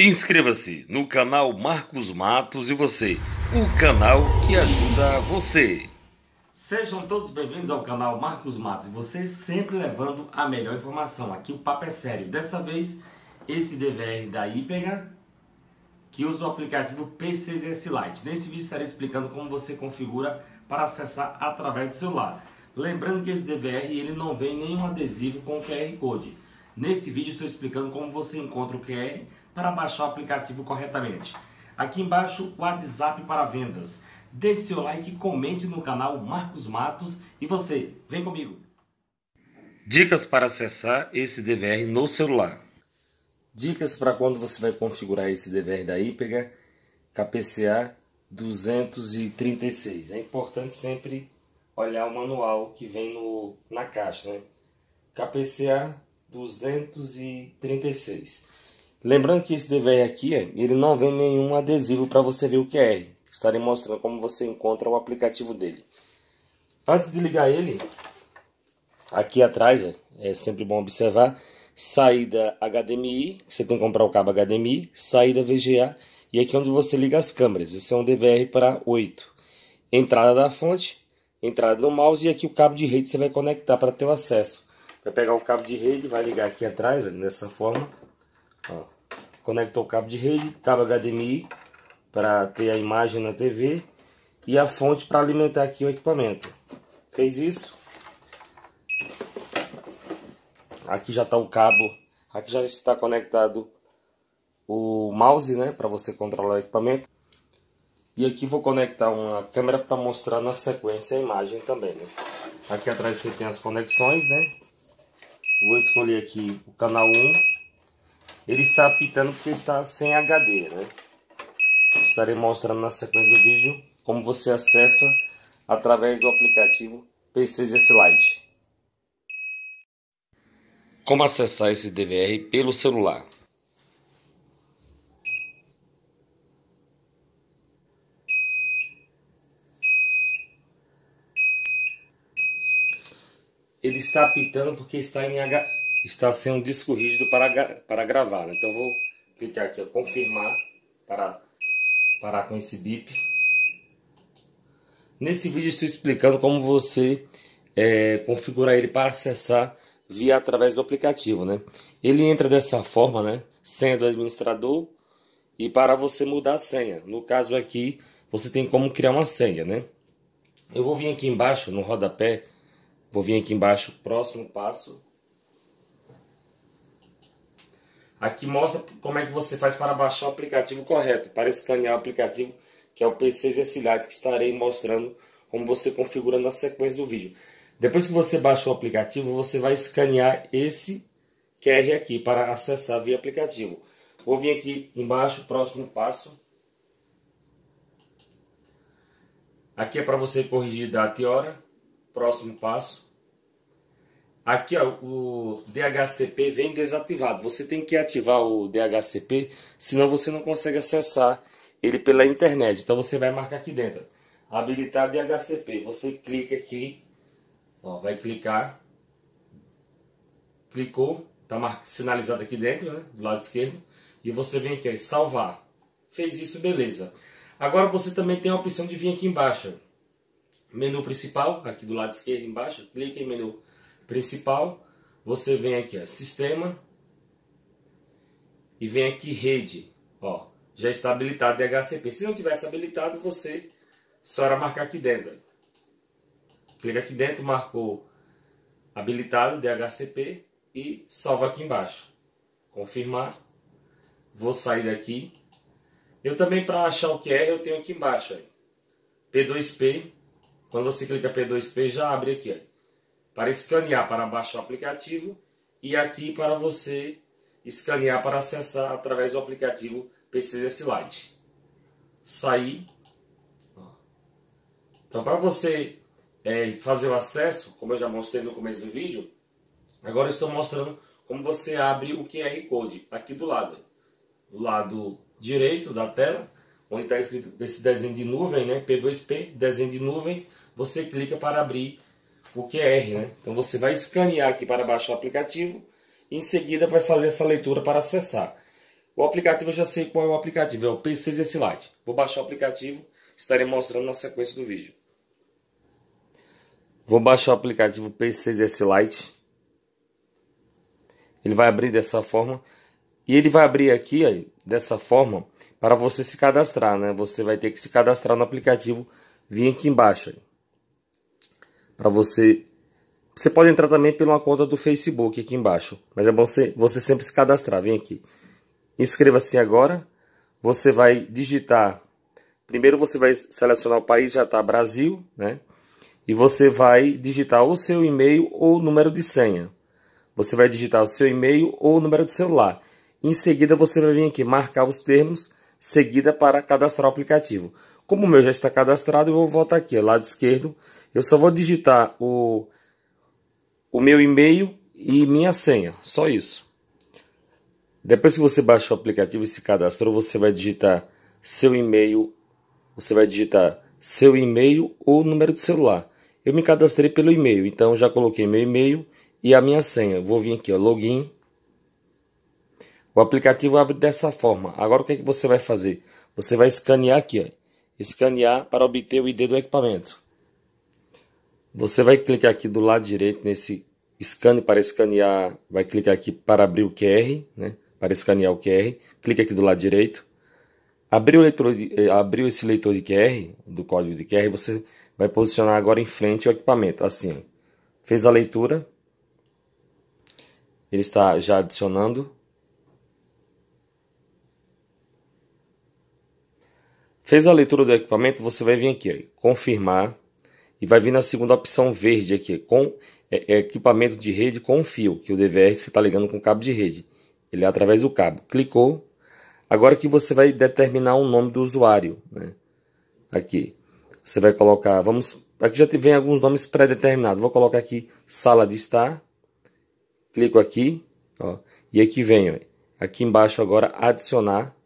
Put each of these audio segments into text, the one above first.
Inscreva-se no canal Marcos Matos e você, o canal que ajuda você. Sejam todos bem-vindos ao canal Marcos Matos e você sempre levando a melhor informação. Aqui o papo é sério. Dessa vez, esse DVR da Ipega que usa o aplicativo PCZS Lite. Nesse vídeo estarei explicando como você configura para acessar através do celular. Lembrando que esse DVR ele não vem nenhum adesivo com QR Code. Nesse vídeo estou explicando como você encontra o QR para baixar o aplicativo corretamente. Aqui embaixo, o WhatsApp para vendas. Deixe seu like, comente no canal Marcos Matos e você, vem comigo. Dicas para acessar esse DVR no celular. Dicas para quando você vai configurar esse DVR da Ípega KPCA 236. É importante sempre olhar o manual que vem no, na caixa, né? KPCA 236. Lembrando que esse DVR aqui, ele não vem nenhum adesivo para você ver o QR. Estarei mostrando como você encontra o aplicativo dele. Antes de ligar ele, aqui atrás, é sempre bom observar, saída HDMI, você tem que comprar o cabo HDMI, saída VGA, e aqui é onde você liga as câmeras, esse é um DVR para 8. Entrada da fonte, entrada do mouse e aqui o cabo de rede você vai conectar para ter o acesso. Vai pegar o cabo de rede, vai ligar aqui atrás, dessa forma, Ó, conectou o cabo de rede, cabo HDMI para ter a imagem na TV e a fonte para alimentar aqui o equipamento. Fez isso. Aqui já está o cabo, aqui já está conectado o mouse, né, para você controlar o equipamento. E aqui vou conectar uma câmera para mostrar na sequência a imagem também, né? Aqui atrás você tem as conexões, né? Vou escolher aqui o canal 1. Ele está apitando porque está sem HD, né? Estarei mostrando na sequência do vídeo como você acessa através do aplicativo PCs Slide. Como acessar esse DVR pelo celular? Ele está apitando porque está em H está sem um disco rígido para, para gravar. Então vou clicar aqui, ó, confirmar para parar com esse bip. Nesse vídeo estou explicando como você é, configurar ele para acessar via através do aplicativo, né? Ele entra dessa forma, né? do administrador e para você mudar a senha. No caso aqui, você tem como criar uma senha, né? Eu vou vir aqui embaixo no rodapé, vou vir aqui embaixo, próximo passo Aqui mostra como é que você faz para baixar o aplicativo correto, para escanear o aplicativo que é o PC Exercilite, que estarei mostrando como você configura na sequência do vídeo. Depois que você baixou o aplicativo, você vai escanear esse QR aqui para acessar via aplicativo. Vou vir aqui embaixo, próximo passo. Aqui é para você corrigir data e hora. Próximo passo. Aqui ó, o DHCP vem desativado. Você tem que ativar o DHCP, senão você não consegue acessar ele pela internet. Então você vai marcar aqui dentro. Habilitar DHCP. Você clica aqui. Ó, vai clicar. Clicou. Está sinalizado aqui dentro, né? do lado esquerdo. E você vem aqui, ó, salvar. Fez isso, beleza. Agora você também tem a opção de vir aqui embaixo. Menu principal, aqui do lado esquerdo embaixo. Clica em menu principal, você vem aqui, ó, sistema, e vem aqui rede, ó, já está habilitado DHCP. Se não tivesse habilitado, você só era marcar aqui dentro. Ó. Clica aqui dentro, marcou habilitado DHCP e salva aqui embaixo. Confirmar. Vou sair daqui. Eu também para achar o que é, eu tenho aqui embaixo, ó. P2P. Quando você clica P2P já abre aqui, ó para escanear para baixar o aplicativo e aqui para você escanear para acessar através do aplicativo PCS Lite. Sair. Então, para você é, fazer o acesso, como eu já mostrei no começo do vídeo, agora estou mostrando como você abre o QR Code aqui do lado. Do lado direito da tela, onde está escrito esse desenho de nuvem, né? P2P, desenho de nuvem, você clica para abrir o QR, né? Então você vai escanear aqui para baixar o aplicativo e em seguida vai fazer essa leitura para acessar. O aplicativo, eu já sei qual é o aplicativo, é o P6S Lite. Vou baixar o aplicativo, estarei mostrando na sequência do vídeo. Vou baixar o aplicativo P6S Lite. Ele vai abrir dessa forma. E ele vai abrir aqui, ó, dessa forma, para você se cadastrar, né? Você vai ter que se cadastrar no aplicativo. vir aqui embaixo, para você. Você pode entrar também por uma conta do Facebook aqui embaixo, mas é bom você, você sempre se cadastrar. Vem aqui, inscreva-se agora. Você vai digitar. Primeiro você vai selecionar o país, já está Brasil, né? E você vai digitar o seu e-mail ou número de senha. Você vai digitar o seu e-mail ou número de celular. Em seguida você vai vir aqui marcar os termos, seguida para cadastrar o aplicativo. Como o meu já está cadastrado, eu vou voltar aqui, lado esquerdo, eu só vou digitar o, o meu e-mail e minha senha, só isso. Depois que você baixa o aplicativo e se cadastrou, você vai digitar seu e-mail, você vai digitar seu e-mail ou número de celular. Eu me cadastrei pelo e-mail, então já coloquei meu e-mail e a minha senha. Vou vir aqui, ó, login. O aplicativo abre dessa forma. Agora o que, é que você vai fazer? Você vai escanear aqui, ó, escanear para obter o ID do equipamento. Você vai clicar aqui do lado direito nesse scan para escanear, vai clicar aqui para abrir o QR, né? Para escanear o QR, clica aqui do lado direito. Abriu, leitor de, eh, abriu esse leitor de QR, do código de QR, você vai posicionar agora em frente ao equipamento, assim. Fez a leitura, ele está já adicionando. Fez a leitura do equipamento, você vai vir aqui, confirmar. E vai vir na segunda opção verde aqui, com é, é equipamento de rede com fio, que o DVR você está ligando com cabo de rede. Ele é através do cabo. Clicou. Agora que você vai determinar o nome do usuário. Né? Aqui. Você vai colocar, vamos, aqui já vem alguns nomes pré-determinados. Vou colocar aqui sala de estar. Clico aqui, ó, e aqui vem, ó, aqui embaixo agora adicionar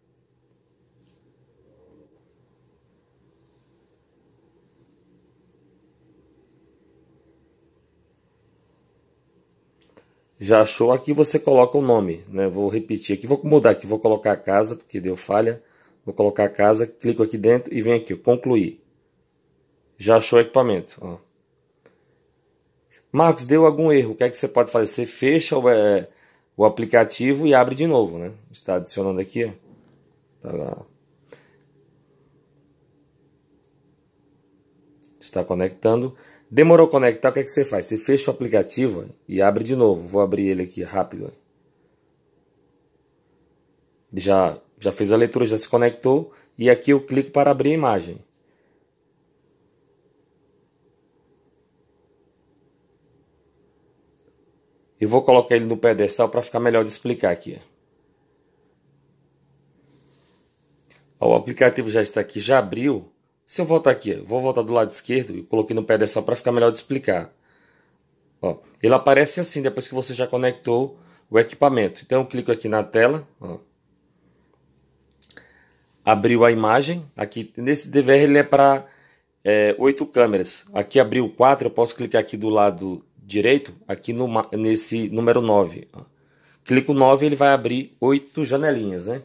Já achou? Aqui você coloca o nome, né? Vou repetir aqui, vou mudar aqui, vou colocar a casa, porque deu falha. Vou colocar a casa, clico aqui dentro e vem aqui, concluir. Já achou o equipamento, ó. Marcos, deu algum erro, o que é que você pode fazer? Você fecha o, é, o aplicativo e abre de novo, né? Está adicionando aqui, ó. Tá lá. Está conectando. Demorou conectar, o que, é que você faz? Você fecha o aplicativo e abre de novo. Vou abrir ele aqui rápido. Já, já fez a leitura, já se conectou. E aqui eu clico para abrir a imagem. Eu vou colocar ele no pedestal para ficar melhor de explicar aqui. o aplicativo já está aqui, já abriu. Se eu voltar aqui, vou voltar do lado esquerdo, e coloquei no pedestal para ficar melhor de explicar. Ó, ele aparece assim depois que você já conectou o equipamento. Então eu clico aqui na tela, ó, abriu a imagem. Aqui nesse DVR ele é para é, 8 câmeras. Aqui abriu 4, eu posso clicar aqui do lado direito, aqui no, nesse número 9. Ó. Clico 9, ele vai abrir 8 janelinhas, né?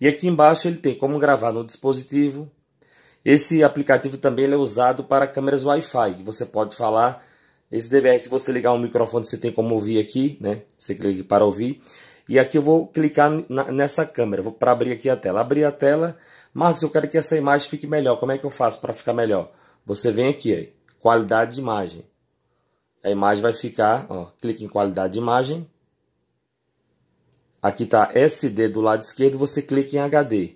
E aqui embaixo ele tem como gravar no dispositivo, esse aplicativo também é usado para câmeras Wi-Fi. Você pode falar. Esse DVR, se você ligar um microfone, você tem como ouvir aqui, né? Você clica para ouvir. E aqui eu vou clicar na, nessa câmera, vou para abrir aqui a tela. Abrir a tela. Marcos, eu quero que essa imagem fique melhor. Como é que eu faço para ficar melhor? Você vem aqui, aí, qualidade de imagem. A imagem vai ficar, ó, clica em qualidade de imagem. Aqui está SD do lado esquerdo, você clica em HD.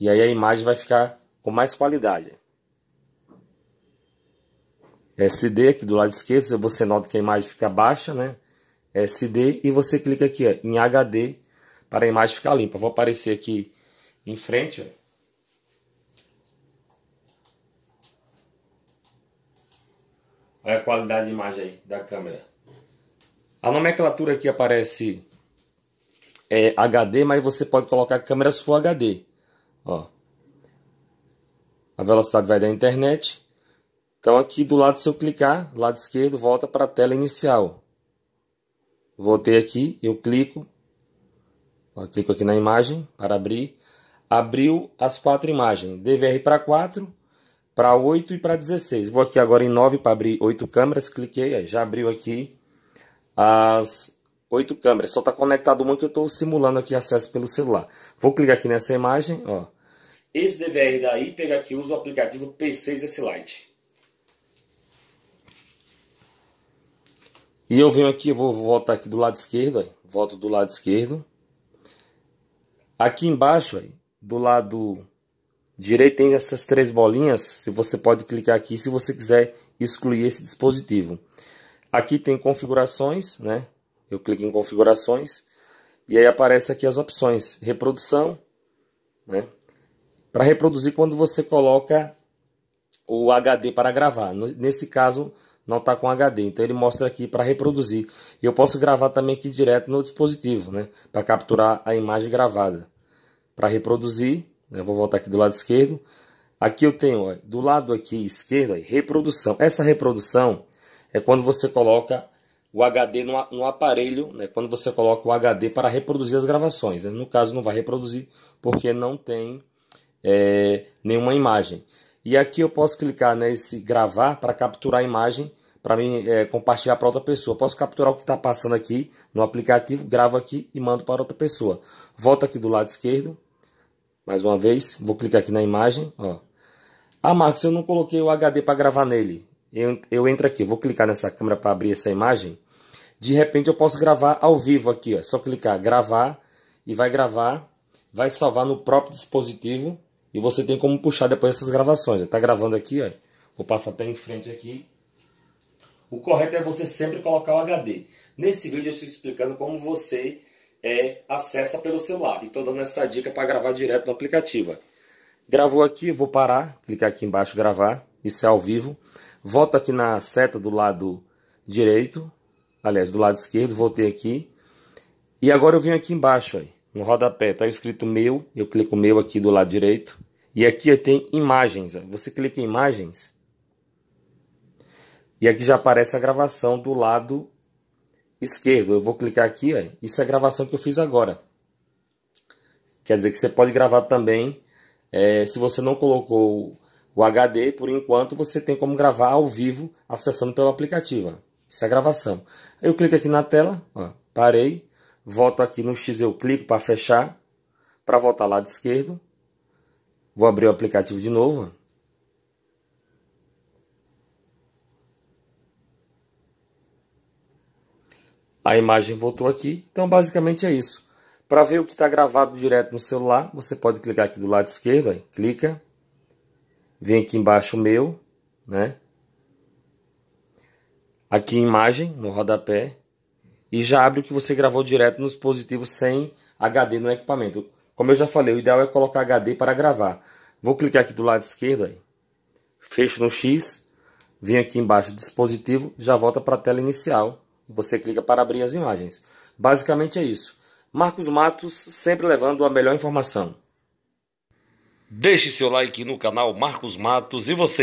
E aí a imagem vai ficar com mais qualidade. SD aqui do lado esquerdo, você nota que a imagem fica baixa, né? SD e você clica aqui ó, em HD para a imagem ficar limpa. Vou aparecer aqui em frente, ó. Olha a qualidade de imagem aí da câmera. A nomenclatura aqui aparece é, HD, mas você pode colocar câmeras Full HD. Ó. A velocidade vai da internet. Então aqui do lado, se eu clicar, lado esquerdo, volta para a tela inicial. Voltei aqui, eu clico. Ó, clico aqui na imagem para abrir. Abriu as quatro imagens. DVR para 4, para 8 e para 16. Vou aqui agora em 9 para abrir oito câmeras. Cliquei, ó, já abriu aqui as oito câmeras. Só está conectado uma que eu estou simulando aqui acesso pelo celular. Vou clicar aqui nessa imagem, ó esse DVR daí, pegar que usa o aplicativo P6S Lite. E eu venho aqui, vou voltar aqui do lado esquerdo, aí, volto do lado esquerdo. Aqui embaixo, aí, do lado direito tem essas três bolinhas, se você pode clicar aqui se você quiser excluir esse dispositivo. Aqui tem configurações, né? Eu clico em configurações e aí aparece aqui as opções, reprodução, né? para reproduzir quando você coloca o HD para gravar. Nesse caso, não está com HD, então ele mostra aqui para reproduzir. E eu posso gravar também aqui direto no dispositivo, né? Para capturar a imagem gravada. Para reproduzir, eu né? vou voltar aqui do lado esquerdo. Aqui eu tenho, ó, do lado aqui esquerdo, ó, reprodução. Essa reprodução é quando você coloca o HD no, no, aparelho, né? quando você coloca o HD para reproduzir as gravações. Né? No caso, não vai reproduzir porque não tem é, nenhuma imagem. E aqui eu posso clicar nesse gravar para capturar a imagem, para mim é, compartilhar para outra pessoa. Posso capturar o que está passando aqui no aplicativo, gravo aqui e mando para outra pessoa. Volto aqui do lado esquerdo, mais uma vez, vou clicar aqui na imagem. Ó. Ah, Marcos, eu não coloquei o HD para gravar nele. Eu, eu entro aqui, vou clicar nessa câmera para abrir essa imagem. De repente eu posso gravar ao vivo aqui, ó. É só clicar gravar e vai gravar, vai salvar no próprio dispositivo e você tem como puxar depois essas gravações. Está gravando aqui, ó. vou passar até em frente aqui. O correto é você sempre colocar o HD. Nesse vídeo eu estou explicando como você é, acessa pelo celular. E estou dando essa dica para gravar direto no aplicativo. Gravou aqui, vou parar, clicar aqui embaixo gravar, isso é ao vivo. Volto aqui na seta do lado direito, aliás, do lado esquerdo, voltei aqui. E agora eu venho aqui embaixo, aí, no rodapé, está escrito meu, eu clico meu aqui do lado direito. E aqui eu tenho imagens. Você clica em imagens. E aqui já aparece a gravação do lado esquerdo. Eu vou clicar aqui. Ó. Isso é a gravação que eu fiz agora. Quer dizer que você pode gravar também. É, se você não colocou o HD, por enquanto você tem como gravar ao vivo acessando pelo aplicativo. Isso é a gravação. Eu clico aqui na tela. Ó. Parei. Volto aqui no X eu clico para fechar. Para voltar lado esquerdo Vou abrir o aplicativo de novo. A imagem voltou aqui. Então, basicamente é isso. Para ver o que está gravado direto no celular, você pode clicar aqui do lado esquerdo. Aí, clica. Vem aqui embaixo o meu. Né? Aqui imagem, no rodapé. E já abre o que você gravou direto no dispositivo sem HD no equipamento. Como eu já falei, o ideal é colocar HD para gravar. Vou clicar aqui do lado esquerdo, aí. fecho no X, vim aqui embaixo do dispositivo, já volta para a tela inicial. Você clica para abrir as imagens. Basicamente é isso. Marcos Matos sempre levando a melhor informação. Deixe seu like no canal Marcos Matos e você.